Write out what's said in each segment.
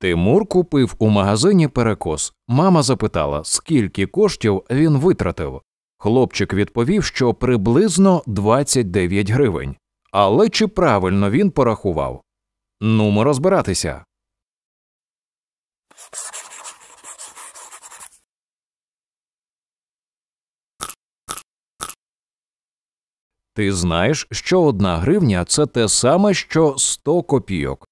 Тимур купив у магазині перекос. Мама запитала, скільки коштів він витратив. Хлопчик відповів, що приблизно 29 гривень. Але чи правильно він порахував? Нумо розбиратися. Ти знаєш, що одна гривня це те саме, що 100 копійок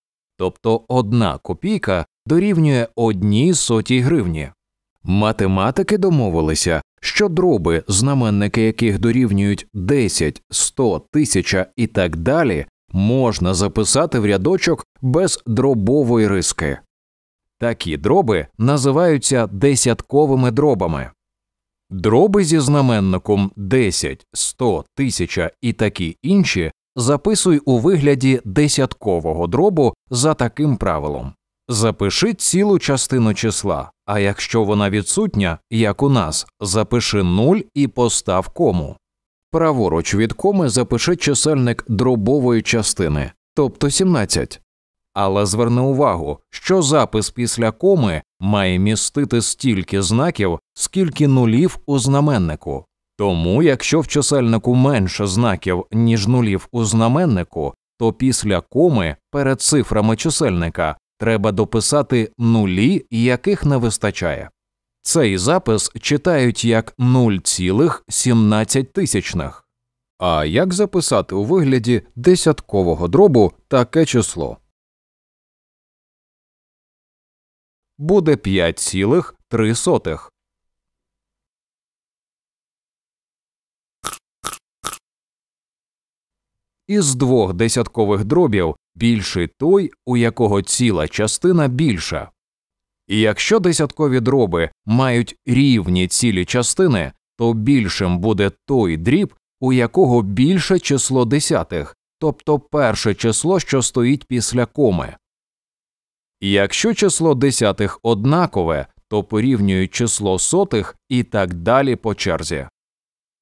тобто одна копійка дорівнює одній сотій гривні. Математики домовилися, що дроби, знаменники яких дорівнюють 10, 100, 1000 і так далі, можна записати в рядочок без дробової риски. Такі дроби називаються десятковими дробами. Дроби зі знаменником 10, 100, 1000 і такі інші записуй у вигляді десяткового дробу за таким правилом. Запиши цілу частину числа, а якщо вона відсутня, як у нас, запиши 0 і постав кому. Праворуч від коми запиши чисельник дробової частини, тобто 17. Але зверни увагу, що запис після коми має містити стільки знаків, скільки нулів у знаменнику. Тому, якщо в чисельнику менше знаків, ніж нулів у знаменнику, то після коми перед цифрами чисельника треба дописати нулі, яких не вистачає. Цей запис читають як 0,17 тисячних. А як записати у вигляді десяткового дробу таке число? Буде 5,3. із двох десяткових дробів більший той, у якого ціла частина більша. І якщо десяткові дроби мають рівні цілі частини, то більшим буде той дріб, у якого більше число десятих, тобто перше число, що стоїть після коми. І якщо число десятих однакове, то порівнюють число сотих і так далі по черзі.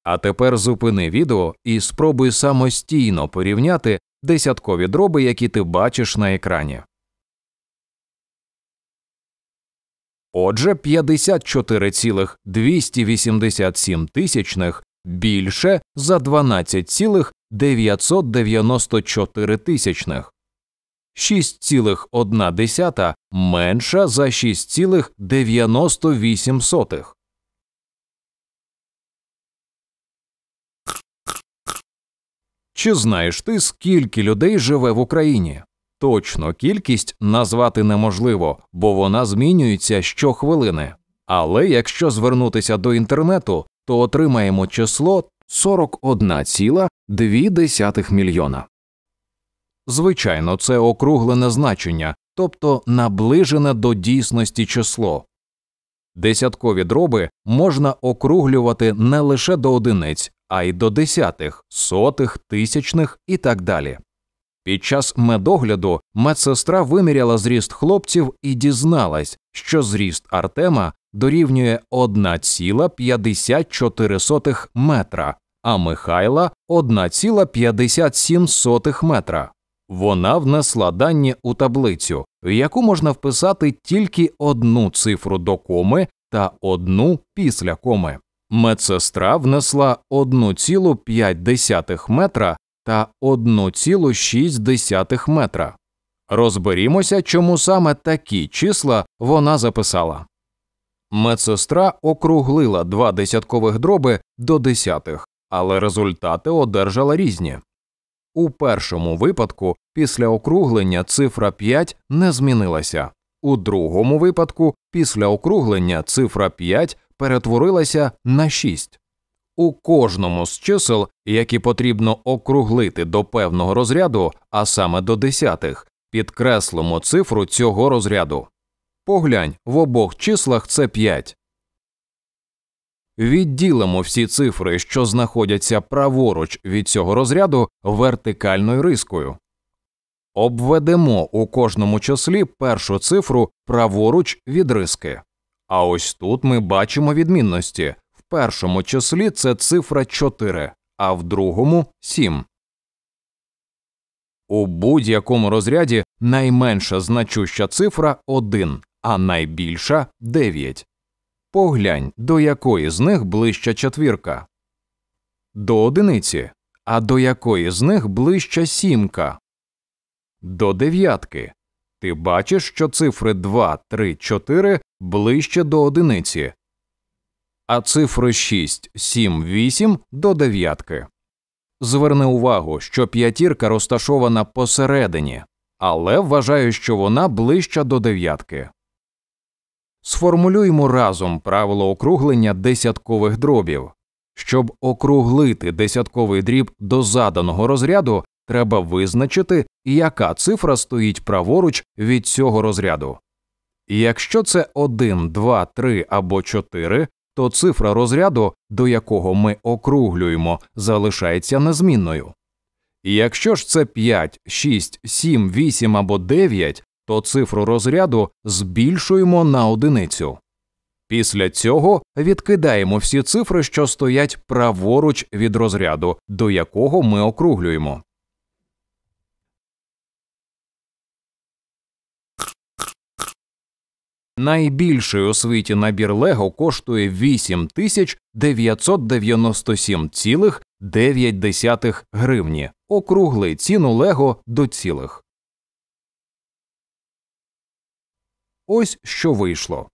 А тепер зупини відео і спробуй самостійно порівняти десяткові дроби, які ти бачиш на екрані. Отже, 54,287 тисячних більше за 12,994 тисячних. 6,1 менша за 6,98. Чи знаєш ти, скільки людей живе в Україні? Точно кількість назвати неможливо, бо вона змінюється щохвилини. Але якщо звернутися до інтернету, то отримаємо число 41,2 мільйона. Звичайно, це округлене значення, тобто наближене до дійсності число. Десяткові дроби можна округлювати не лише до одиниць, а й до десятих, сотих, тисячних і так далі. Під час медогляду медсестра виміряла зріст хлопців і дізналась, що зріст Артема дорівнює 1,54 метра, а Михайла 1,57 метра. Вона внесла дані у таблицю, в яку можна вписати тільки одну цифру до коми та одну після коми. Медсестра внесла 1,5 метра та 1,6 метра. Розберімося, чому саме такі числа вона записала. Медсестра округлила два десяткових дроби до десятих, але результати одержала різні. У першому випадку після округлення цифра 5 не змінилася, у другому випадку після округлення цифра 5 перетворилася на 6. У кожному з чисел, які потрібно округлити до певного розряду, а саме до десятих, підкреслимо цифру цього розряду. Поглянь в обох числах це 5. Відділимо всі цифри, що знаходяться праворуч від цього розряду, вертикальною рискою. Обведемо у кожному числі першу цифру праворуч від риски. А ось тут ми бачимо відмінності в першому числі це цифра 4, а в другому 7. У будь-якому розряді найменша значуща цифра 1, а найбільша 9. Поглянь, до якої з них ближча четвірка. До одиниці. А до якої з них ближча сімка. До дев'ятки. Ти бачиш, що цифри 2, 3, 4 ближче до одиниці, а цифри 6, 7, 8 до дев'ятки. Зверни увагу, що п'ятірка розташована посередині, але вважаю, що вона ближча до дев'ятки. Сформулюємо разом правило округлення десяткових дробів. Щоб округлити десятковий дріб до заданого розряду, треба визначити, яка цифра стоїть праворуч від цього розряду. Якщо це 1, 2, 3 або 4, то цифра розряду, до якого ми округлюємо, залишається незмінною. Якщо ж це 5, 6, 7, 8 або 9, то цифру розряду збільшуємо на одиницю. Після цього відкидаємо всі цифри, що стоять праворуч від розряду, до якого ми округлюємо. Найбільший у світі набір Лего коштує 8997,9 гривні. Округли ціну Лего до цілих. Ось що вийшло.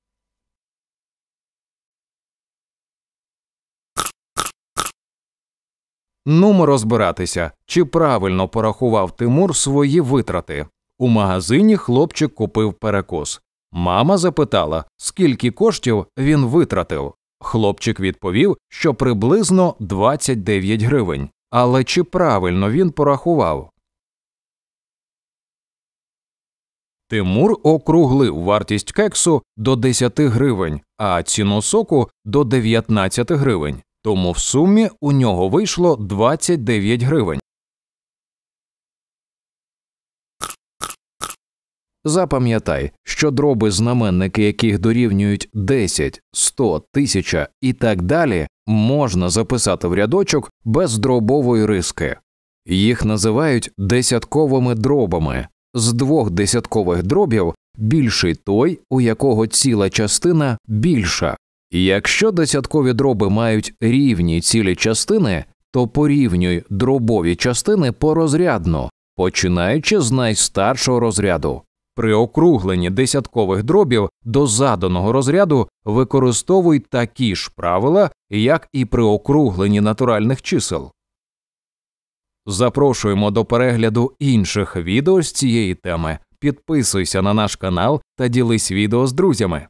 Нумо розбиратися, чи правильно порахував Тимур свої витрати. У магазині хлопчик купив перекос. Мама запитала, скільки коштів він витратив. Хлопчик відповів, що приблизно 29 гривень. Але чи правильно він порахував? Тимур округлив вартість кексу до 10 гривень, а ціну соку до 19 гривень. Тому в сумі у нього вийшло 29 гривень. Запам'ятай, що дроби знаменники, яких дорівнюють 10, 100, 1000 і так далі, можна записати в рядочок без дробової риски. Їх називають десятковими дробами. З двох десяткових дробів більший той, у якого ціла частина більша. Якщо десяткові дроби мають рівні цілі частини, то порівнюй дробові частини порозрядно, починаючи з найстаршого розряду. При округленні десяткових дробів до заданого розряду використовуй такі ж правила, як і при округленні натуральних чисел. Запрошуємо до перегляду інших відео з цієї теми. Підписуйся на наш канал та ділись відео з друзями.